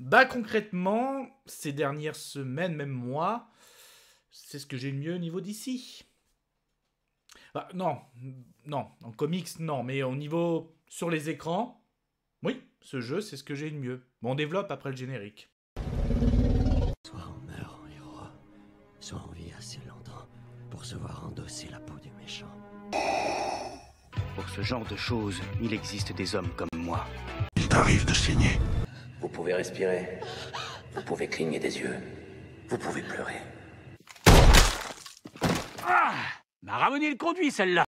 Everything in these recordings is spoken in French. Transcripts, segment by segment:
Bah concrètement, ces dernières semaines, même moi, c'est ce que j'ai le mieux au niveau d'ici. Bah, non, non, en comics, non, mais au niveau sur les écrans, oui, ce jeu, c'est ce que j'ai le mieux. Bon, on développe après le générique. Soit on meurt en héros, soit on vit assez longtemps pour se voir endosser la peau du méchant. Pour ce genre de choses, il existe des hommes comme moi. Il t'arrive de saigner. Vous pouvez respirer. Vous pouvez cligner des yeux. Vous pouvez pleurer. Ah M'a ramené le conduit, celle-là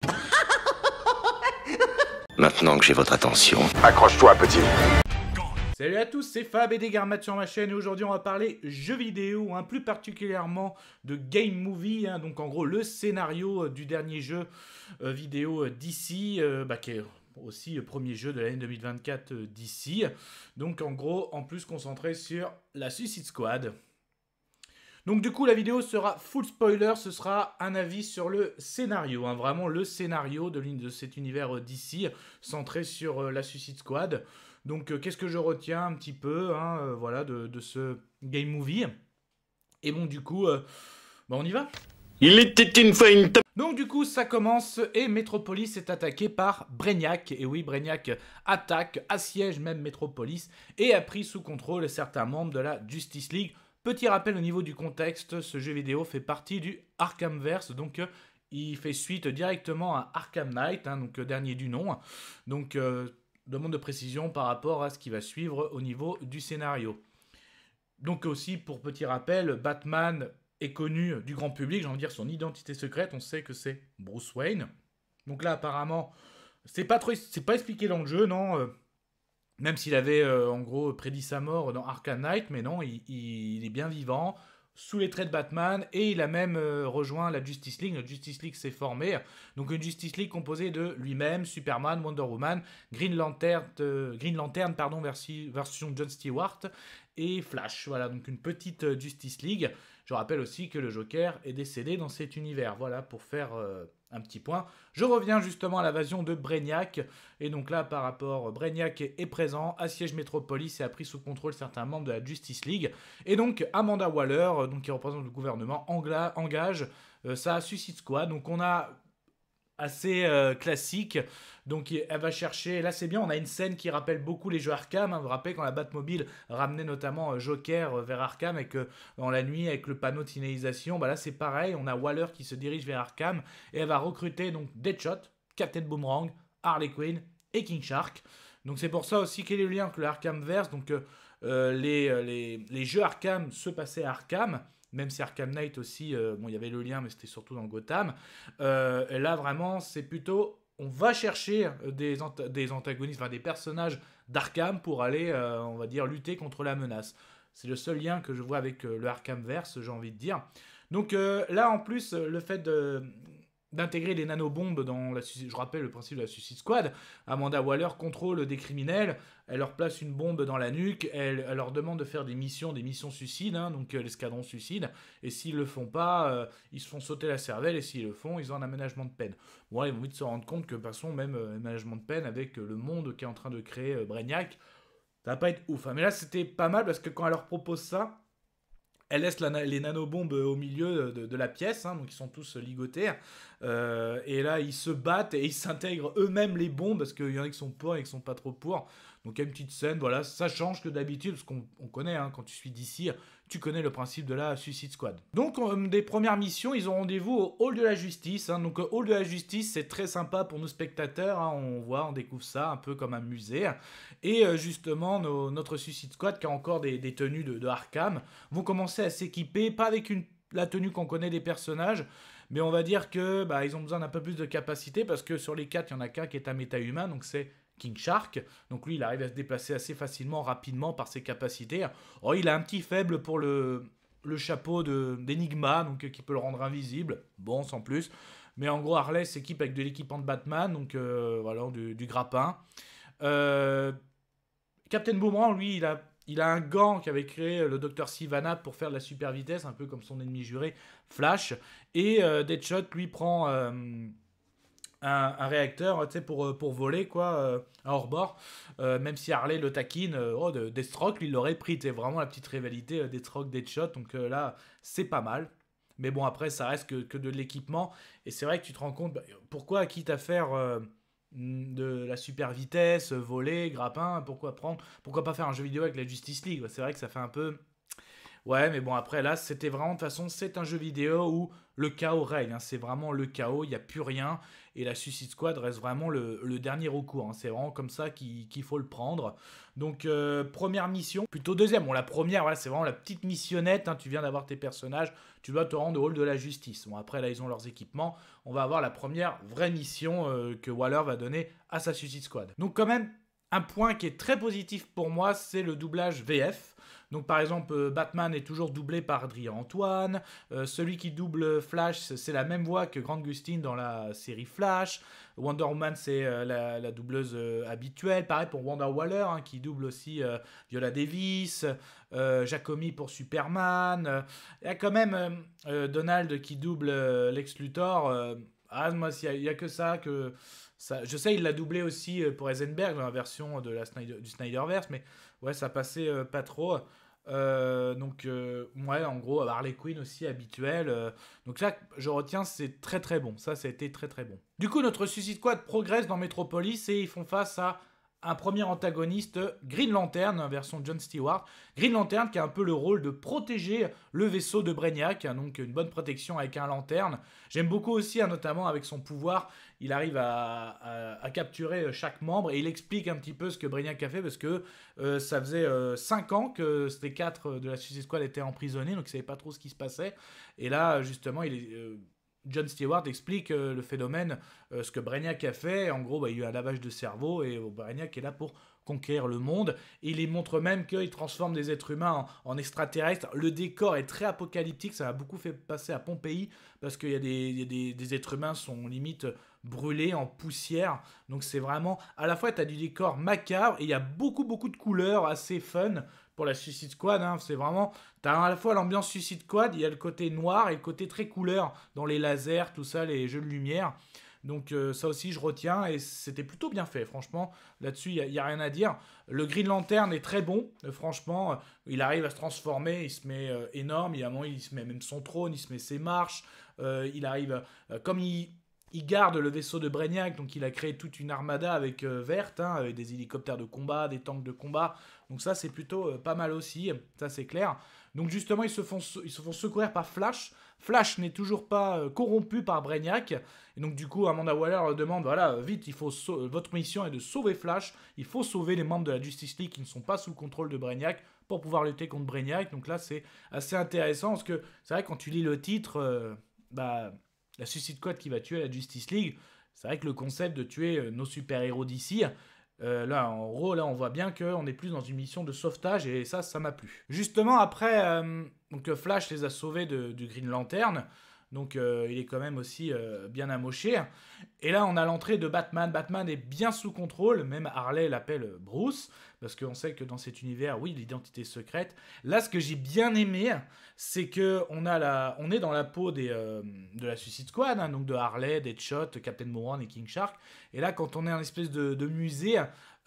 Maintenant que j'ai votre attention... Accroche-toi, petit Salut à tous, c'est Fab et Dégarmat sur ma chaîne et aujourd'hui on va parler jeux vidéo, hein, plus particulièrement de game movie, hein. donc en gros le scénario euh, du dernier jeu euh, vidéo euh, d'ici, bah, qui est aussi premier jeu de l'année 2024 euh, d'ici. Donc en gros, en plus concentré sur la Suicide Squad. Donc du coup, la vidéo sera full spoiler, ce sera un avis sur le scénario, hein. vraiment le scénario de, de cet univers euh, d'ici, centré sur euh, la Suicide Squad. Donc qu'est-ce que je retiens un petit peu hein, voilà, de, ce game movie Et bon du coup, bah, on y va il était une Donc du coup ça commence et Metropolis est attaqué par Brainiac. Et oui, Brainiac attaque, assiège même Metropolis et a pris sous contrôle certains membres de la Justice League. Petit rappel au niveau du contexte, ce jeu vidéo fait partie du Arkhamverse, donc il fait suite directement à Arkham Knight, hein, donc dernier du nom. Donc euh, demande de précision par rapport à ce qui va suivre au niveau du scénario. Donc aussi pour petit rappel, Batman est connu du grand public, j'ai envie de dire son identité secrète, on sait que c'est Bruce Wayne. Donc là, apparemment, c'est pas, trop, pas expliqué dans le jeu, non euh, même s'il avait euh, en gros prédit sa mort dans Arkham Knight, mais non, il, est bien vivant, sous les traits de Batman, et il a même euh, rejoint la Justice League. La Justice League s'est formée, donc une Justice League composée de lui-même, Superman, Wonder Woman, Green Lantern, Green Lantern pardon, version John Stewart, et Flash. Voilà, donc une petite Justice League je rappelle aussi que le Joker est décédé dans cet univers. Voilà pour faire euh, un petit point. Je reviens justement à l'invasion de Breignac Et donc là, par rapport, Breignac est, présent, assiège Métropolis et a pris sous contrôle certains membres de la Justice League. Et donc Amanda Waller, euh, donc qui représente le gouvernement, engage Ça euh, suscite quoi Donc on a assez euh, classique. Donc elle va chercher, là c'est bien, on a une scène qui rappelle beaucoup les jeux Arkham. Hein. Vous vous rappelez quand la Batmobile ramenait notamment euh, Joker euh, vers Arkham et que dans la nuit avec le panneau de bah là c'est pareil, on a Waller qui se dirige vers Arkham et elle va recruter donc Deadshot, Captain Boomerang, Harley Quinn et King Shark. Donc c'est pour ça aussi quel est le lien que le verse, Donc les, les, jeux Arkham se passaient à Arkham même si Arkham Knight aussi, euh, bon, il y avait le lien, mais c'était surtout dans Gotham. Euh, là, vraiment, c'est plutôt. On va chercher des, antagonistes, enfin, des personnages d'Arkham pour aller, euh, on va dire, lutter contre la menace. C'est le seul lien que je vois avec le Verse, j'ai envie de dire. Donc là, en plus, le fait de, d'intégrer des nanobombes dans la Je rappelle le principe de la Suicide Squad. Amanda Waller contrôle des criminels, elle leur place une bombe dans la nuque, elle, leur demande de faire des missions, des missions suicides, hein, donc euh, l'escadron suicide, et s'ils le font pas, euh, ils se font sauter la cervelle, et s'ils le font, ils ont un aménagement de peine. Bon, ils vont vite se rendre compte que, façon, même euh, aménagement de peine avec le monde qui est en train de créer Brainiac, ça va pas être ouf. Hein. Mais là, c'était pas mal, parce que quand elle leur propose ça, elle laisse les nanobombes euh, au milieu euh, de, la pièce, hein, donc ils sont tous euh, ligotés. et là, ils se battent et ils s'intègrent eux-mêmes les bombes, parce qu'il y en a qui sont pour et qui sont pas trop pour. Donc, il y a une petite scène, voilà, ça change que d'habitude, parce qu'on connaît, hein, quand tu suis d'ici, tu connais le principe de la Suicide Squad. Donc, euh, des premières missions, ils ont rendez-vous au Hall de la Justice. Hein. Donc, euh, Hall de la Justice, c'est très sympa pour nos spectateurs. Hein. On voit, on découvre ça un peu comme un musée. Et euh, justement, notre Suicide Squad, qui a encore des, tenues de, Arkham, vont commencer à s'équiper, pas avec la tenue qu'on connaît des personnages, mais on va dire que bah, ils ont besoin d'un peu plus de capacité parce que sur les quatre, il y en a qu'un qui est un méta-humain, donc c'est King Shark. Donc lui, il arrive à se déplacer assez facilement, rapidement par ses capacités. Or oh, il a un petit faible pour le, le chapeau d'Enigma, donc euh, qui peut le rendre invisible. Bon, sans plus. Mais en gros, Harley s'équipe avec de l'équipement de Batman, donc euh, voilà, du, grappin. Euh, Captain Boomerang, lui, il a, il a un gant qu'avait créé le docteur Sivana pour faire de la super vitesse, un peu comme son ennemi juré, Flash. Et Deadshot, lui, prend un, un, réacteur hein, pour, euh, pour voler quoi, euh, à hors-bord. Euh, même si Harley le taquine, des oh, de, il l'aurait pris. C'est vraiment la petite rivalité des des shots, Donc là, c'est pas mal. Mais bon, après, ça reste que, de l'équipement. Et c'est vrai que tu te rends compte, bah, pourquoi, quitte à faire mm, de la super vitesse, voler, grappin, pourquoi prendre, pourquoi pas faire un jeu vidéo avec la Justice League bah, C'est vrai que ça fait un peu Ouais, mais bon, après là, c'était vraiment de toute façon, c'est un jeu vidéo où le chaos règne. Hein. c'est vraiment le chaos, il n'y a plus rien. Et la Suicide Squad reste vraiment le, dernier recours. Hein. c'est vraiment comme ça qu'il faut le prendre. Donc, euh, première mission, plutôt deuxième. Bon, la première, voilà, c'est vraiment la petite missionnette. Hein. tu viens d'avoir tes personnages, tu dois te rendre au hall de la justice. Bon, après là, ils ont leurs équipements. On va avoir la première vraie mission euh, que Waller va donner à sa Suicide Squad. Donc, quand même, un point qui est très positif pour moi, c'est le doublage VF. Donc par exemple, euh, Batman est toujours doublé par Adrien Antoine. Euh, celui qui double Flash, c'est la même voix que grand Gustin dans la série Flash. Wonder Woman, c'est euh, la, doubleuse habituelle. Pareil pour Wonder Waller, hein, qui double aussi Viola Davis. Jacomi pour Superman. Il y a quand même Donald qui double Lex Luthor. ah, moi, il n'y a, que ça que je sais, il l'a doublé aussi euh, pour Eisenberg dans la version de la du Snyderverse, mais ouais, ça passait euh, pas trop. Euh, donc, ouais, en gros, Harley Quinn aussi habituel. donc là, je retiens, c'est très très bon. Ça, ça a été très très bon. Du coup, notre Suicide Squad progresse dans Metropolis et ils font face à un premier antagoniste, Green Lantern, version John Stewart. Green Lantern qui a un peu le rôle de protéger le vaisseau de Brainiac, hein, donc une bonne protection avec un lanterne. J'aime beaucoup aussi, hein, notamment avec son pouvoir, il arrive à, capturer euh, chaque membre et il explique un petit peu ce que Brainiac a fait parce que euh, ça faisait 5 euh, ans que ces 4 de la Suicide Squad étaient emprisonnés, donc ils ne savaient pas trop ce qui se passait. Et là, justement, il est... John Stewart explique euh, le phénomène, euh, ce que Breignac a fait. En gros, bah, il y a eu un lavage de cerveau et euh, est là pour conquérir le monde. il montre même qu'il transforme des êtres humains en, extraterrestres. Le décor est très apocalyptique, ça a beaucoup fait passer à Pompéi parce qu'il y a, des, êtres humains sont limite brûlés en poussière. Donc c'est vraiment à la fois tu as du décor macabre et il y a beaucoup beaucoup de couleurs assez fun pour la Suicide Squad. Hein. c'est vraiment, t'as à la fois l'ambiance Suicide Squad, il y a le côté noir et le côté très couleur dans les lasers, tout ça, les jeux de lumière. Donc euh, ça aussi je retiens et c'était plutôt bien fait franchement. Là-dessus il n'y a, rien à dire. Le Green Lantern est très bon euh, franchement. Euh, il arrive à se transformer, il se met énorme, il, a moment, il se met même son trône, il se met ses marches. il arrive comme il, il garde le vaisseau de Breignac donc il a créé toute une armada avec euh, verte, hein, avec des hélicoptères de combat, des tanks de combat. Donc ça, c'est plutôt euh, pas mal aussi, ça c'est clair. Donc justement, ils se font, ils se font secourir par Flash. Flash n'est toujours pas euh, corrompu par Breignac Et donc du coup, Amanda Waller demande, voilà, vite, il faut votre mission est de sauver Flash. Il faut sauver les membres de la Justice League qui ne sont pas sous le contrôle de Breignac pour pouvoir lutter contre Breignac Donc là, c'est assez intéressant, parce que c'est vrai, quand tu lis le titre, bah la Suicide Squad qui va tuer la Justice League. C'est vrai que le concept de tuer euh, nos super-héros d'ici, euh, là, en gros, là, on voit bien qu'on est plus dans une mission de sauvetage et ça, ça m'a plu. Justement, après, que euh, Flash les a sauvés de, du Green Lantern. Donc euh, il est quand même aussi euh, bien amoché. Et là, on a l'entrée de Batman. Batman est bien sous contrôle, même Harley l'appelle euh, Bruce, parce qu'on sait que dans cet univers, oui, l'identité secrète. Là, ce que j'ai bien aimé, c'est qu'on la... est dans la peau des, de la Suicide Squad, hein. donc de Harley, Deadshot, Captain Moran et King Shark. Et là, quand on est un espèce de musée,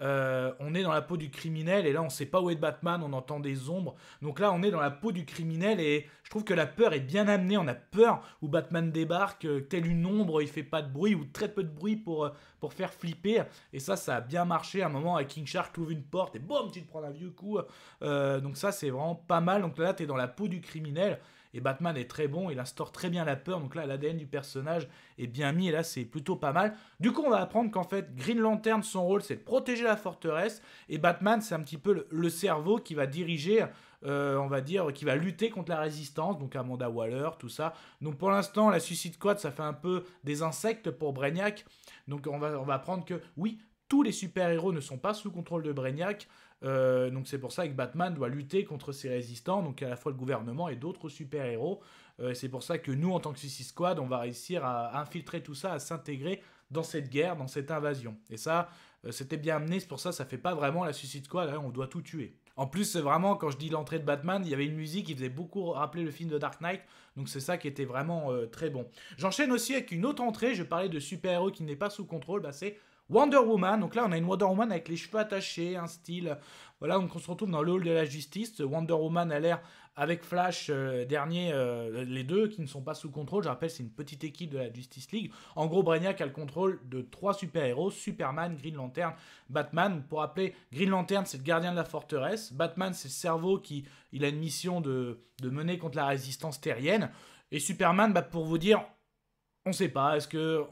euh, on est dans la peau du criminel et là on sait pas où est Batman, on entend des ombres. Donc là on est dans la peau du criminel et je trouve que la peur est bien amenée. On a peur où Batman débarque, euh, telle une ombre, il fait pas de bruit ou très peu de bruit pour, euh, faire flipper. Et ça, ça a bien marché. À un moment, avec King Shark ouvre une porte et boum, tu te prends un vieux coup. donc ça, c'est vraiment pas mal. Donc là, t'es dans la peau du criminel et Batman est très bon, il instaure très bien la peur. Donc là, l'ADN du personnage est bien mis. Et là, c'est plutôt pas mal. Du coup, on va apprendre qu'en fait, Green Lantern, son rôle, c'est de protéger la forteresse. Et Batman, c'est un petit peu le, cerveau qui va diriger. Euh, on va dire, qui va lutter contre la résistance, donc Amanda Waller, tout ça. Donc pour l'instant, la Suicide Squad, ça fait un peu des insectes pour Brainiac. Donc on va, on va apprendre que oui, tous les super-héros ne sont pas sous contrôle de Brainiac. Euh, donc c'est pour ça que Batman doit lutter contre ses résistants, donc à la fois le gouvernement et d'autres super-héros. Euh, c'est pour ça que nous, en tant que Suicide Squad, on va réussir à infiltrer tout ça, à s'intégrer dans cette guerre, dans cette invasion. Et ça, euh, c'était bien amené, c'est pour ça que ça fait pas vraiment la Suicide Squad, hein, on doit tout tuer. En plus, c'est vraiment, quand je dis l'entrée de Batman, il y avait une musique qui faisait beaucoup rappeler le film de Dark Knight, donc c'est ça qui était vraiment très bon. J'enchaîne aussi avec une autre entrée, je parlais de super-héros qui n'est pas sous contrôle, bah c'est Wonder Woman. Donc là, on a une Wonder Woman avec les cheveux attachés, un style. Voilà, donc on se retrouve dans le hall de la justice. Wonder Woman a l'air avec Flash euh, dernier, euh, les deux qui ne sont pas sous contrôle. Je rappelle, c'est une petite équipe de la Justice League. En gros, Brainiac a le contrôle de trois super-héros Superman, Green Lantern, Batman. Pour rappeler, Green Lantern, c'est le gardien de la forteresse. Batman, c'est le cerveau qui il a une mission de, de mener contre la résistance terrienne. Et Superman, bah, pour vous dire, on ne sait pas. Est-ce que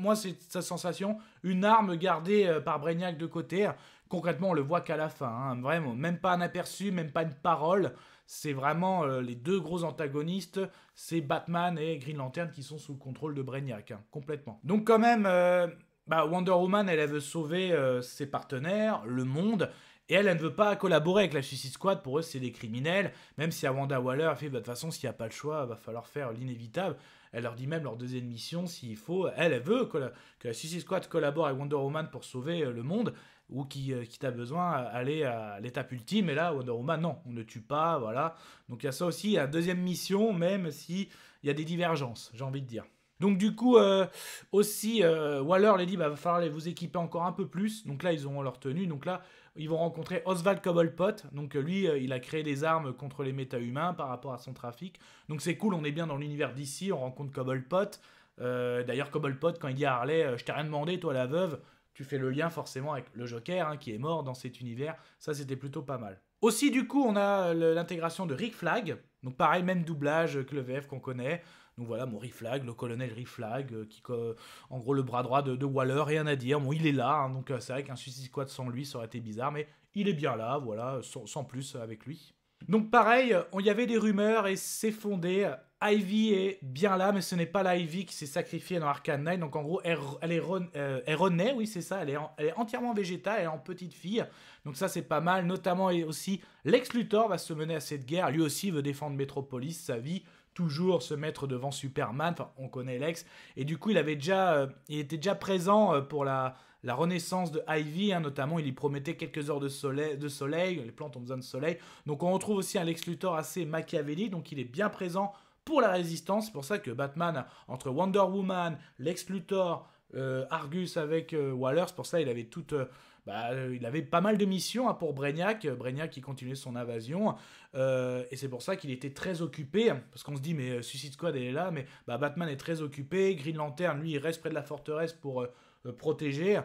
moi c'est sa sensation, une arme gardée euh, par Breignac de côté. Concrètement, on le voit qu'à la fin, hein, vraiment, même pas un aperçu, même pas une parole. C'est vraiment euh, les deux gros antagonistes, c'est Batman et Green Lantern qui sont sous le contrôle de Breignac, hein, complètement. Donc quand même, euh, bah, Wonder Woman, elle, veut sauver ses partenaires, le monde. Et elle, ne veut pas collaborer avec la Suicide Squad, pour eux c'est des criminels, même si à Wanda Waller, elle fait, bah, de toute façon, s'il n'y a pas le choix, va falloir faire l'inévitable. Elle leur dit même leur deuxième mission, s'il faut, elle, veut que, que Suicide Squad collabore avec Wonder Woman pour sauver euh, le monde, ou qui, euh, qui a besoin, aller à l'étape ultime. Et là, Wonder Woman, non, on ne tue pas, voilà. Donc il y a ça aussi, la deuxième mission, même si y a des divergences, j'ai envie de dire. Donc du coup, euh, aussi, Waller les dit, bah, va falloir vous équiper encore un peu plus. Donc là, ils auront leur tenue. Donc là, ils vont rencontrer Oswald Cobblepot. Donc euh, lui, euh, il a créé des armes contre les méta-humains par rapport à son trafic. Donc c'est cool, on est bien dans l'univers d'ici, on rencontre Cobblepot. Euh, d'ailleurs, Cobblepot, quand il dit à Harley, je t'ai rien demandé, toi la veuve, tu fais le lien forcément avec le Joker hein, qui est mort dans cet univers. Ça, c'était plutôt pas mal. Aussi, du coup, on a l'intégration de Rick Flag. Donc pareil, même doublage que le VF qu'on connaît. Donc voilà, mon Riflag, le colonel Riflag, euh, qui en gros le bras droit de, de, Waller, rien à dire. Bon, il est là, hein, donc euh, c'est vrai qu'un Suicide Squad sans lui, ça aurait été bizarre, mais il est bien là, voilà, sans, plus euh, avec lui. Donc pareil, on y avait des rumeurs et c'est fondé. Ivy est bien là, mais ce n'est pas la Ivy qui s'est sacrifiée dans Arcane Nine, Donc en gros, elle, est oui c'est ça, elle est, entièrement végétale, elle est en petite fille. Donc ça c'est pas mal, notamment et aussi Lex Luthor va se mener à cette guerre. Lui aussi veut défendre Metropolis, sa vie toujours se mettre devant Superman, enfin on connaît Lex, et du coup il avait déjà, euh, était déjà présent euh, pour la, la renaissance de Ivy, hein, notamment il y promettait quelques heures de soleil, de soleil, les plantes ont besoin de soleil, donc on retrouve aussi un Lex Luthor assez Machiavelli, donc il est bien présent pour la résistance, c'est pour ça que Batman, entre Wonder Woman, Lex Luthor, euh, Argus avec Waller, c'est pour ça il avait toute bah, euh, il avait pas mal de missions hein, pour Breignac, euh, Breignac qui continuait son invasion, euh, et c'est pour ça qu'il était très occupé, parce qu'on se dit, mais Suicide Squad, elle est là, mais bah, Batman est très occupé, Green Lantern, lui, il reste près de la forteresse pour... protéger.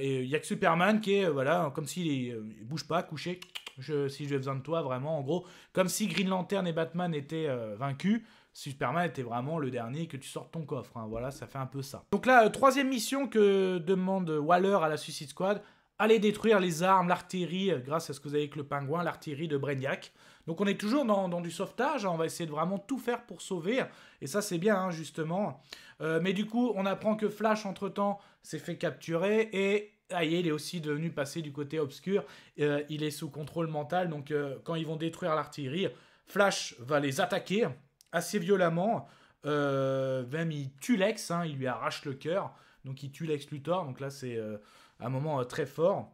et il n'y a que Superman qui est, voilà, comme s'il ne bouge pas, couché, je, si j'ai besoin de toi, vraiment, en gros, comme si Green Lantern et Batman étaient vaincus. Superman était vraiment le dernier que tu sortes ton coffre. Hein, voilà, ça fait un peu ça. Donc là, troisième mission que demande Waller à la Suicide Squad aller détruire les armes, l'artillerie, euh, grâce à ce que vous avez avec le pingouin, l'artillerie de Bregnac. Donc on est toujours dans, du sauvetage, hein, on va essayer de vraiment tout faire pour sauver, et ça c'est bien hein, justement. Euh, mais du coup, on apprend que Flash entre-temps s'est fait capturer, et ah, il est aussi devenu passer du côté obscur, euh, il est sous contrôle mental, donc quand ils vont détruire l'artillerie, Flash va les attaquer assez violemment, même il tue Lex, hein, il lui arrache le cœur, donc il tue Lex Luthor, donc là c'est un moment euh, très fort.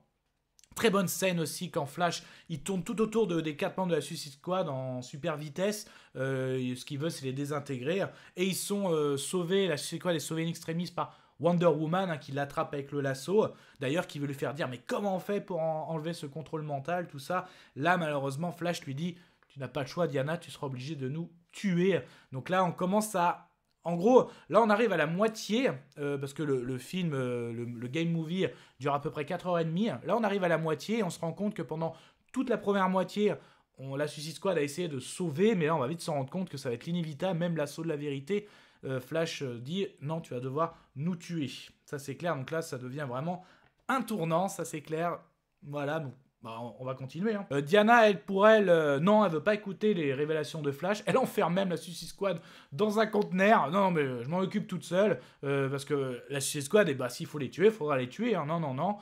Très bonne scène aussi quand Flash, il tourne tout autour de, des quatre membres de la Suicide Squad en super vitesse. Euh, ce qu'il veut, c'est les désintégrer. Et ils sont euh, sauvés, la Suicide Squad est sauvée in extremis par Wonder Woman hein, qui l'attrape avec le lasso. D'ailleurs, qui veut lui faire dire mais comment on fait pour enlever ce contrôle mental, tout ça. Là, malheureusement, Flash lui dit tu n'as pas le choix, Diana, tu seras obligé de nous tuer. Donc là, on commence à en gros, là on arrive à la moitié, euh, parce que le, film, euh, le, game movie dure à peu près 4h30. Là on arrive à la moitié et on se rend compte que pendant toute la première moitié, on, la Suicide Squad a essayé de sauver, mais là on va vite s'en rendre compte que ça va être l'inévitable, même l'assaut de la vérité. Euh, Flash dit non, tu vas devoir nous tuer. Ça c'est clair, donc là ça devient vraiment un tournant, ça c'est clair. Voilà, bon. Bah, on va continuer. Hein. Euh, Diana, elle, pour elle, euh, non, elle veut pas écouter les révélations de Flash. Elle enferme même la Suicide Squad dans un conteneur. Non, mais euh, je m'en occupe toute seule. parce que la Suicide Squad, eh bah, s'il faut les tuer, il faudra les tuer. Hein. Non, non, non.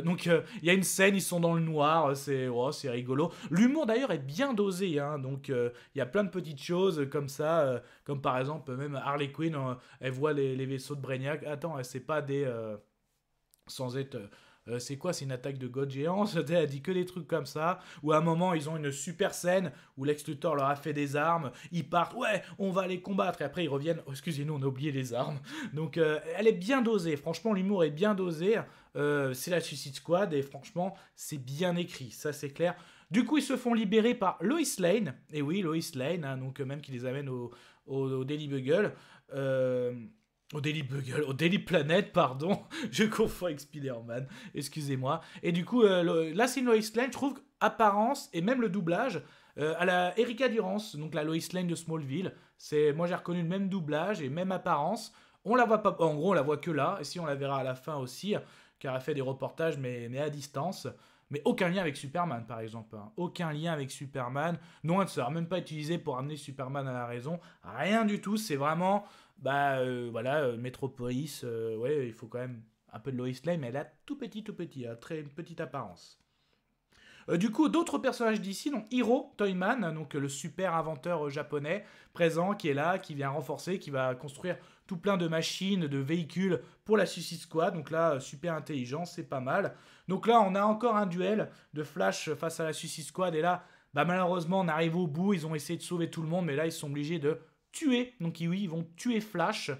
donc, il y a une scène, ils sont dans le noir. Oh, c'est rigolo. L'humour, d'ailleurs, est bien dosé. Hein. Donc, il y a plein de petites choses comme ça. comme par exemple, même Harley Quinn, elle voit les, vaisseaux de Brainiac. Attends, c'est pas des. sans être euh, c'est quoi, c'est une attaque de God géant Elle dit que des trucs comme ça. Ou à un moment, ils ont une super scène où Lex Luthor leur a fait des armes. Ils partent, ouais, on va les combattre. Et après, ils reviennent, oh, excusez-nous, on a oublié les armes. Donc, euh, elle est bien dosée. Franchement, l'humour est bien dosé. Euh, c'est la Suicide Squad et franchement, c'est bien écrit. Ça, c'est clair. Du coup, ils se font libérer par Lois Lane. Et oui, Lois Lane, hein, donc même qui les amène au, au, Daily Bugle. Euh, au Daily Bugle, au Daily Planet, pardon, je confonds avec Spider-Man, excusez-moi. Et du coup, la là, c'est Lois Lane, je trouve apparence et même le doublage euh, à la Erika Durance, donc la Lois Lane de Smallville. C'est, moi, j'ai reconnu le même doublage et même apparence. On la voit pas, en gros, on la voit que là, et si on la verra à la fin aussi, car elle fait des reportages, mais, à distance. Mais aucun lien avec Superman, par exemple. Hein. Aucun lien avec Superman. Non, ne sera même pas utilisé pour amener Superman à la raison. Rien du tout. C'est vraiment bah euh, voilà, euh, Metropolis, euh, ouais, il faut quand même un peu de Lois Lane, mais elle a tout petit, tout petit, hein, très, une petite apparence. du coup, d'autres personnages d'ici, donc Hiro Toyman, donc le super inventeur japonais présent qui est là, qui vient renforcer, qui va construire tout plein de machines, de véhicules pour la Suicide Squad. Donc là, super intelligent, c'est pas mal. Donc là, on a encore un duel de Flash face à la Suicide Squad. Et là, bah malheureusement, on arrive au bout. Ils ont essayé de sauver tout le monde, mais là, ils sont obligés de tuer. Donc oui, ils vont tuer Flash.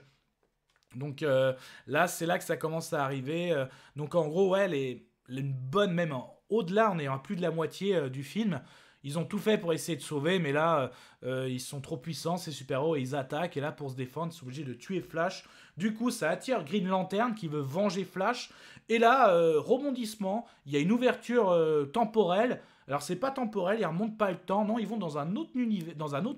Donc euh, là, c'est là que ça commence à arriver. Euh, donc en gros, ouais, les, bonnes, bonne même au-delà, on est à plus de la moitié euh, du film. Ils ont tout fait pour essayer de sauver, mais là, ils sont trop puissants, ces super-héros, et ils attaquent. Et là, pour se défendre, ils sont obligés de tuer Flash. Du coup, ça attire Green Lantern qui veut venger Flash. Et là, rebondissement, il y a une ouverture temporelle. Alors c'est pas temporel, ils remontent pas le temps, non, ils vont dans un autre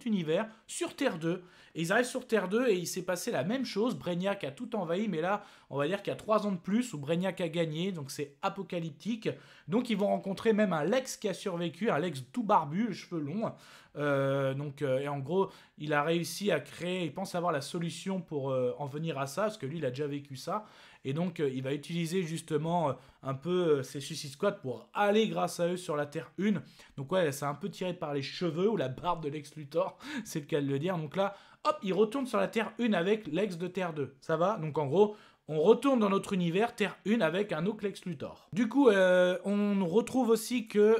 univers, sur Terre 2. Et ils arrivent sur Terre 2 et il s'est passé la même chose. Breignac a tout envahi, mais là, on va dire qu'il y a 3 ans de plus où Breignac a gagné, donc c'est apocalyptique. Donc ils vont rencontrer même un Lex qui a survécu, un Lex tout barbu, cheveux longs. Euh, donc, euh, et en gros, il a réussi à créer, il pense avoir la solution pour euh, en venir à ça, parce que lui, il a déjà vécu ça. Et donc, euh, il va utiliser justement euh, un peu euh, ses Suicide Squad pour aller grâce à eux sur la Terre 1. Donc, ouais, c'est un peu tiré par les cheveux ou la barbe de Lex Luthor, c'est le cas de le dire. Donc là, hop, il retourne sur la Terre 1 avec l'ex de Terre 2. Ça va Donc, en gros, on retourne dans notre univers, Terre 1, avec un autre Lex Luthor. Du coup, on retrouve aussi que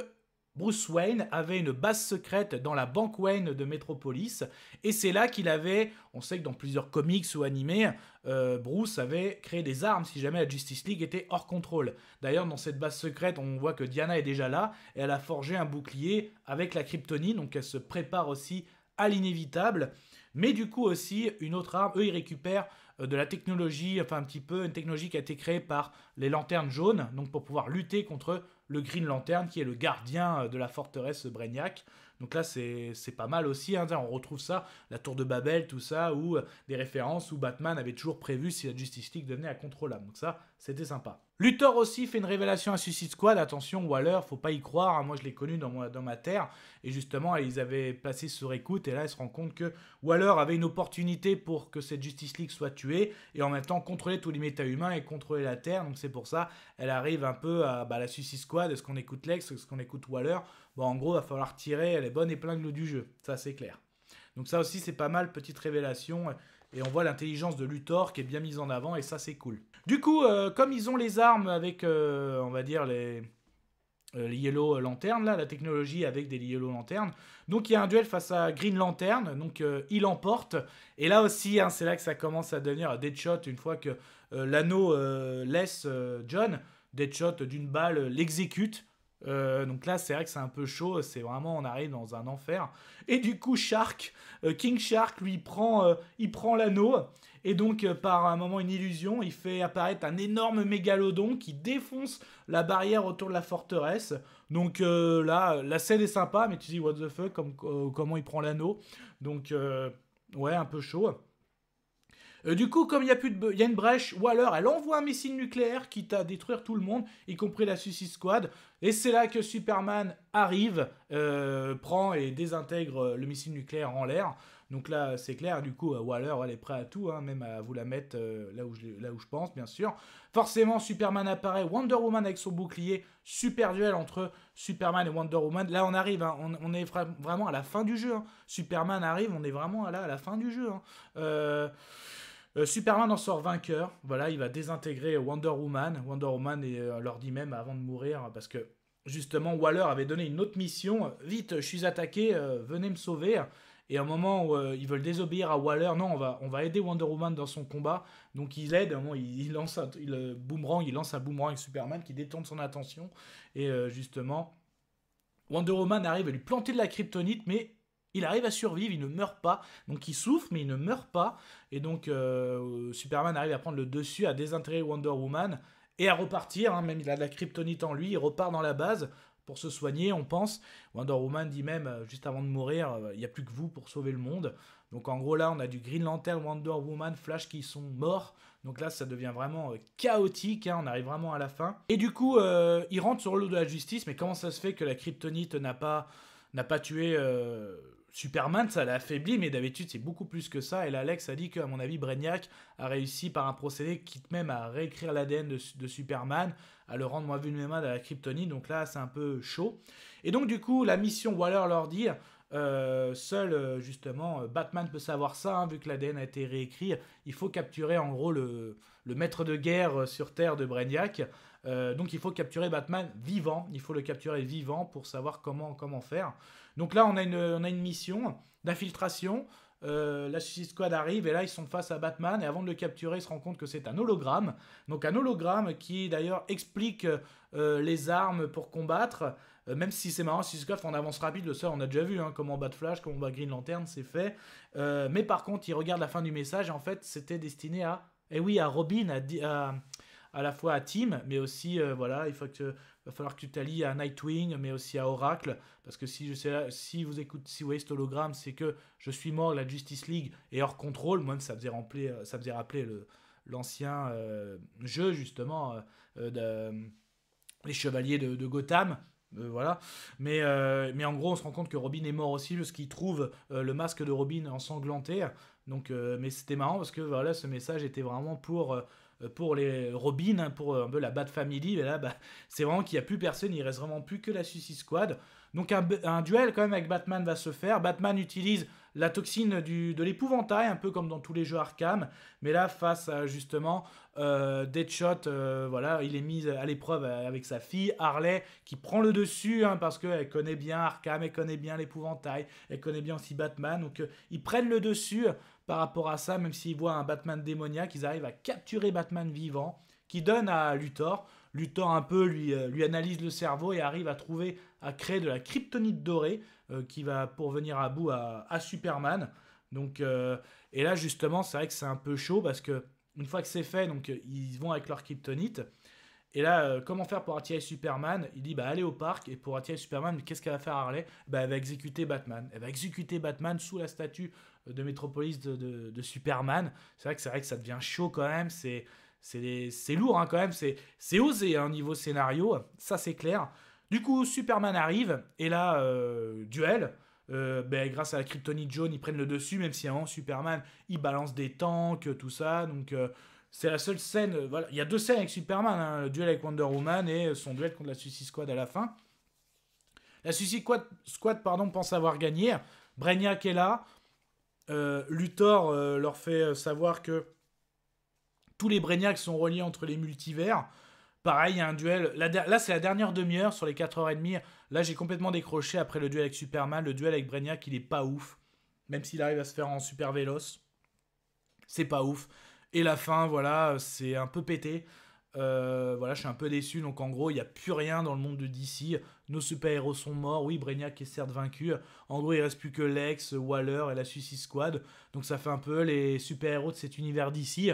Bruce Wayne avait une base secrète dans la banque Wayne de Metropolis, et c'est là qu'il avait, on sait que dans plusieurs comics ou animés, euh, Bruce avait créé des armes si jamais la Justice League était hors contrôle. D'ailleurs, dans cette base secrète, on voit que Diana est déjà là, et elle a forgé un bouclier avec la kryptonite, donc elle se prépare aussi à l'inévitable. Mais du coup aussi, une autre arme, eux ils récupèrent euh, de la technologie, enfin un petit peu une technologie qui a été créée par les lanternes jaunes, donc pour pouvoir lutter contre le Green Lantern qui est le gardien euh, de la forteresse Brainiac. Donc là, c'est pas mal aussi. Hein, on retrouve ça, la tour de Babel, tout ça, ou euh, des références où Batman avait toujours prévu si la Justice League devenait incontrôlable. Donc ça, c'était sympa. Luthor aussi fait une révélation à Suicide Squad. Attention, Waller, faut pas y croire. Hein. moi, je l'ai connu dans, dans ma terre. Et justement, ils avaient passé sur écoute. Et là, ils se rendent compte que Waller avait une opportunité pour que cette Justice League soit tuée. Et en même temps, contrôler tous les méta-humains et contrôler la Terre. Donc c'est pour ça, elle arrive un peu à bah, la Suicide Squad. Est-ce qu'on écoute Lex Est-ce qu'on écoute Waller Bon, en gros, il va falloir tirer les bonnes épingles du jeu, ça c'est clair. Donc ça aussi, c'est pas mal, petite révélation. Et on voit l'intelligence de Luthor qui est bien mise en avant, et ça c'est cool. Du coup, euh, comme ils ont les armes avec, euh, on va dire, les, euh, Yellow Lanterns, là, la technologie avec des Yellow lanternes. Donc il y a un duel face à Green Lantern, donc il emporte. Et là aussi, hein, c'est là que ça commence à devenir Deadshot une fois que l'anneau laisse John. Deadshot d'une balle l'exécute. Euh, donc là, c'est vrai que c'est un peu chaud. C'est vraiment, on arrive dans un enfer. Et du coup, Shark, euh, King Shark, lui, prend, euh, il prend l'anneau. Et donc, par un moment, une illusion, il fait apparaître un énorme mégalodon qui défonce la barrière autour de la forteresse. Donc là, la scène est sympa, mais tu dis, what the fuck, comment il prend l'anneau. Donc, ouais, un peu chaud. Euh, du coup, comme il y a plus de, y a une brèche, Waller, elle envoie un missile nucléaire qui à détruire tout le monde, y compris la Suicide Squad. Et c'est là que Superman arrive, euh, prend et désintègre euh, le missile nucléaire en l'air. Donc là, c'est clair, du coup, Waller, elle est prête à tout, hein, même à vous la mettre là, où je, là où je pense, bien sûr. Forcément, Superman apparaît, Wonder Woman avec son bouclier, super duel entre Superman et Wonder Woman. Là, on arrive, hein, on, est vraiment à la fin du jeu. Hein. Superman arrive, on est vraiment là, à la fin du jeu. Euh... Euh, Superman en sort vainqueur. Voilà, il va désintégrer Wonder Woman. Wonder Woman et, euh, leur dit même avant de mourir, hein, parce que justement Waller avait donné une autre mission. Vite, je suis attaqué, euh, venez me sauver. Et à un moment où ils veulent désobéir à Waller, non, on va, on va aider Wonder Woman dans son combat. Donc il aide, il, lance un boomerang, il lance un boomerang avec Superman qui détourne son attention. Et justement, Wonder Woman arrive à lui planter de la kryptonite, mais il arrive à survivre, il ne meurt pas. Donc il souffre, mais il ne meurt pas. Et donc euh, Superman arrive à prendre le dessus, à désintégrer Wonder Woman et à repartir. Hein. même il a de la kryptonite en lui, il repart dans la base pour se soigner, on pense. Wonder Woman dit même, euh, juste avant de mourir, euh, il n'y a plus que vous pour sauver le monde. Donc en gros là, on a du Green Lantern, Wonder Woman, Flash qui sont morts. Donc là, ça devient vraiment chaotique, hein. on arrive vraiment à la fin. Et du coup, il rentre sur le lot de la justice, mais comment ça se fait que la kryptonite n'a pas, n'a pas tué... Superman, ça l'a affaibli, mais d'habitude, c'est beaucoup plus que ça. Et là, Alex a dit qu'à mon avis, Brainiac a réussi par un procédé quitte même à réécrire l'ADN de, Superman, à le rendre moins vulnérable à la Kryptonie Donc là, c'est un peu chaud. Et donc, du coup, la mission Waller leur dire. Euh, seul euh, justement euh, Batman peut savoir ça, hein, vu que l'ADN a été réécrit. Il faut capturer en gros le, maître de guerre sur Terre de Brainiac. donc il faut capturer Batman vivant, il faut le capturer vivant pour savoir comment, comment faire. Donc là, on a une, on a une mission d'infiltration. Euh, la Suicide Squad arrive et là ils sont face à Batman et avant de le capturer ils se rendent compte que c'est un hologramme. Donc un hologramme qui d'ailleurs explique euh, les armes pour combattre. Euh, même si c'est marrant, Suicide Squad on avance rapide, le seul on a déjà vu hein, comment bat Flash, comment bat Green Lantern, c'est fait. mais par contre ils regardent la fin du message et en fait c'était destiné à... Eh oui, à Robin, à, à à la fois à Tim, mais aussi, voilà, il faut que va falloir que tu t'allies à Nightwing, mais aussi à Oracle, parce que si, je si vous écoutez, si vous voyez cet hologramme, c'est que je suis mort, la Justice League est hors contrôle, moi ça faisait rappeler, ça faisait rappeler l'ancien euh, jeu, justement, euh, les Chevaliers de, Gotham, euh, voilà. Mais, mais en gros, on se rend compte que Robin est mort aussi parce qu'il trouve le masque de Robin ensanglanté. Donc, mais c'était marrant parce que voilà, ce message était vraiment pour euh, pour les Robin, hein, pour euh, un peu la bat Family. Mais là, bah, c'est vraiment qu'il n'y a plus personne, il reste vraiment plus que la Suicide Squad. Donc un, duel quand même avec Batman va se faire. Batman utilise la toxine de l'épouvantail, un peu comme dans tous les jeux Arkham. Mais là, face à justement euh, Deadshot, voilà, il est mis à l'épreuve avec sa fille Harley, qui prend le dessus hein, parce qu'elle connaît bien Arkham, elle connaît bien l'épouvantail, elle connaît bien aussi Batman. Donc ils prennent le dessus par rapport à ça, même s'ils voient un Batman démoniaque, ils arrivent à capturer Batman vivant, qui donne à Luthor. Luthor un peu lui, euh, lui analyse le cerveau et arrive à trouver, à créer de la kryptonite dorée euh, qui va pour venir à bout à, Superman. Donc, euh, et là justement, c'est vrai que c'est un peu chaud parce que une fois que c'est fait, donc ils vont avec leur kryptonite. Et là, comment faire pour attirer Superman Il dit bah allez au parc et pour attirer Superman, qu'est-ce qu'elle va faire Harley Bah elle va exécuter Batman. Elle va exécuter Batman sous la statue de Metropolis de, de, Superman. C'est vrai que c'est vrai que ça devient chaud quand même. C'est c'est lourd hein, quand même. C'est osé au hein, niveau scénario. Ça c'est clair. Du coup, Superman arrive et là euh, duel. Euh, ben, grâce à la Kryptonite jaune, ils prennent le dessus, même si avant Superman, il balance des tanks, tout ça. Donc euh, c'est la seule scène. Voilà, il y a deux scènes avec Superman, hein. le duel avec Wonder Woman et son duel contre la Suicide Squad à la fin. La Suicide Squad, pardon, pense avoir gagné. Brainiac est là. Euh, Luthor euh, leur fait euh, savoir que tous les Brainiacs sont reliés entre les multivers. Pareil, il y a un duel. Là, c'est la dernière demi-heure sur les 4h30. Là, j'ai complètement décroché après le duel avec Superman. Le duel avec Brainiac, il est pas ouf. Même s'il arrive à se faire en super véloce. C'est pas ouf. Et la fin, voilà, c'est un peu pété. Euh, voilà, je suis un peu déçu. Donc en gros, il n'y a plus rien dans le monde de DC. Nos super-héros sont morts. Oui, Brainiac est certes vaincu. En gros, il reste plus que Lex, Waller et la Suicide Squad. Donc ça fait un peu les super-héros de cet univers DC.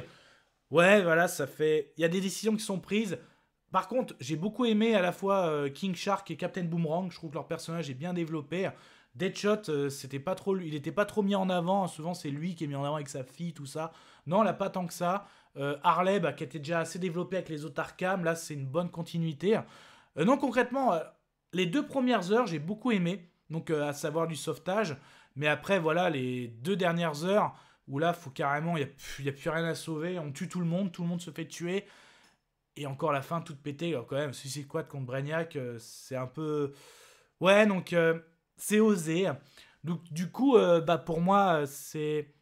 Ouais, voilà, ça fait. Il y a des décisions qui sont prises. Par contre, j'ai beaucoup aimé à la fois euh, King Shark et Captain Boomerang. Je trouve que leur personnage est bien développé. Deadshot, euh, c'était pas trop, il n'était pas trop mis en avant. Souvent, c'est lui qui est mis en avant avec sa fille, tout ça. Non, là, pas tant que ça. Euh, Harley, qui était déjà assez développé avec les autres Arkham, là c'est une bonne continuité. Euh, non, concrètement, euh, les deux premières heures j'ai beaucoup aimé, donc à savoir du sauvetage, mais après voilà, les deux dernières heures où là faut carrément, il n'y a, plus rien à sauver, on tue tout le monde, tout le monde se fait tuer, et encore la fin toute pétée, quand même, Suicide Quad contre Brainiac, c'est un peu. Ouais, donc c'est osé. Donc du coup, bah, pour moi, c'est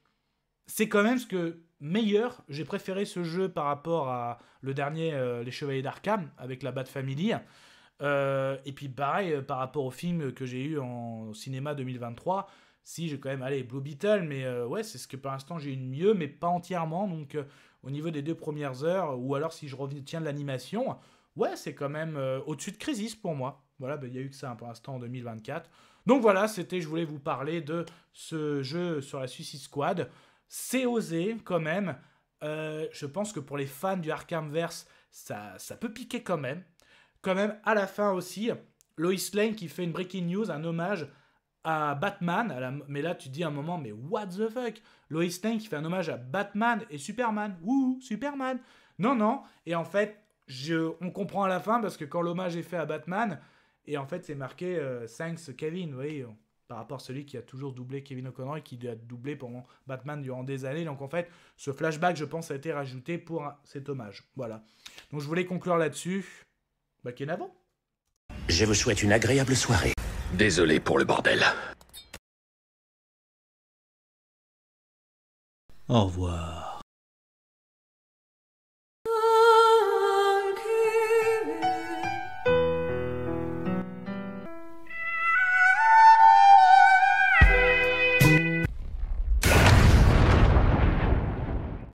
c'est quand même ce que meilleur, j'ai préféré ce jeu par rapport à le dernier euh, Les Chevaliers d'Arkham avec la Bat Family. Euh, et puis pareil euh, par rapport au film que j'ai eu en cinéma 2023. Si j'ai quand même allez Blue Beetle, mais ouais c'est ce que pour l'instant j'ai eu mieux, mais pas entièrement. Donc au niveau des deux premières heures, ou alors si je retiens de l'animation, ouais c'est quand même au-dessus de Crisis pour moi. Voilà, ben, il y n'y a eu que ça hein, pour l'instant en 2024. Donc voilà, c'était, je voulais vous parler de ce jeu sur la Suicide Squad. C'est osé quand même. Euh, je pense que pour les fans du Arkhamverse, ça, ça peut piquer quand même. Quand même, à la fin aussi, Lois Lane qui fait une breaking news, un hommage à Batman. À Mais là, tu dis un moment, mais what the fuck Lois Lane qui fait un hommage à Batman et Superman. Ouh, Superman Non, non. Et en fait, je... on comprend à la fin parce que quand l'hommage est fait à Batman, et en fait, c'est marqué euh, Thanks Kevin, vous voyez par rapport à celui qui a toujours doublé Kevin O'Connor et qui a doublé pendant Batman durant des années. Donc en fait, ce flashback, je pense, a été rajouté pour cet hommage. Voilà. Donc je voulais conclure là-dessus. Bah, qu'en Je vous souhaite une agréable soirée. Désolé pour le bordel. Au revoir.